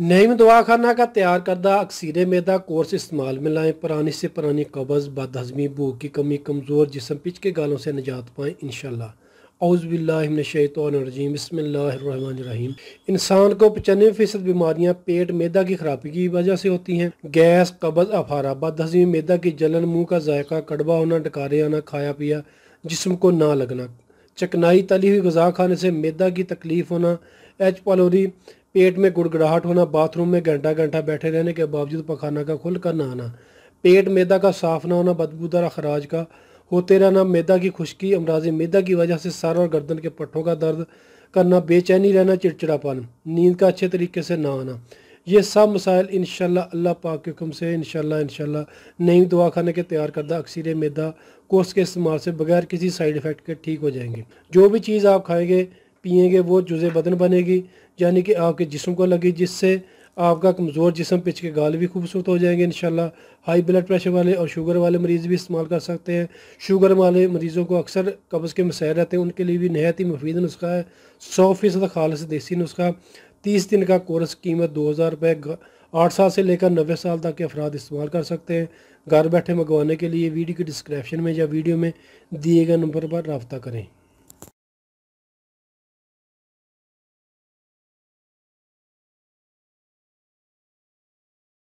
नईम दवाखाना का तैयार करदा अक्सर मैदा कोर्स इस्तेमाल में लाएँ पुरानी से पुरानी कब्ज़ हज़मी भूख की कमी कमज़ोर जिसम पिच के गालों से निजात पाएँ इन अउज़बिल्लाशैतरजीम बसमीम इंसान को पचानवे फ़ीसद बीमारियाँ पेट मैदा की खराबी की वजह से होती हैं गैस कब्ज़ अफारा बद हज़मी मैदा की जलन मुँह का जायका कड़वा होना डकारे आना खाया पिया जिसम को ना लगना चकनाई तली हुई गजा खाने से मैदा की तकलीफ़ होना एच पालोरी पेट में गुड़गड़ाहट होना बाथरूम में घंटा घंटा बैठे रहने के बावजूद पखाना का खुल कर ना आना पेट मैदा का साफ ना होना बदबूदार अखराज का होते रहना मैदा की खुश्की अमराज मैदा की वजह से सर और गर्दन के पट्टों का दर्द करना बेचैनी रहना चिड़चिड़ापन नींद का अच्छे तरीके से ना आना ये सब मसाइल इन अल्लाह पाक के हुक्म से इनशाला इनशाला नई दुआ खाने के तैयार करदा अक्सर मैदा कोर्स के इस्तेमाल से बगैर किसी साइड इफ़ेक्ट के ठीक हो जाएंगे जो भी चीज़ आप खाएंगे पियेंगे वो जुज़े बदन बनेगी यानी कि आपके जिसम को लगी जिससे आपका कमज़ोर जिसम पिच के गाल भी खूबसूरत हो जाएंगे इन हाई ब्लड प्रेशर वाले और शुगर वाले मरीज़ भी इस्तेमाल कर सकते हैं शुगर वाले मरीज़ों को अक्सर कब्ज़ के मसैर रहते हैं उनके लिए भी नहायत ही मुफीद नुस्खा है सौ फ़ीसद खालस देसी नुस्खा तीस दिन का कोर्स कीमत दो हज़ार रुपये आठ साल से लेकर नब्बे साल तक के अफराद इस्तेमाल कर सकते हैं घर बैठे मंगवाने के लिए वीडियो की डिस्क्रिप्शन में या वीडियो में दिए गए नंबर पर रबता करें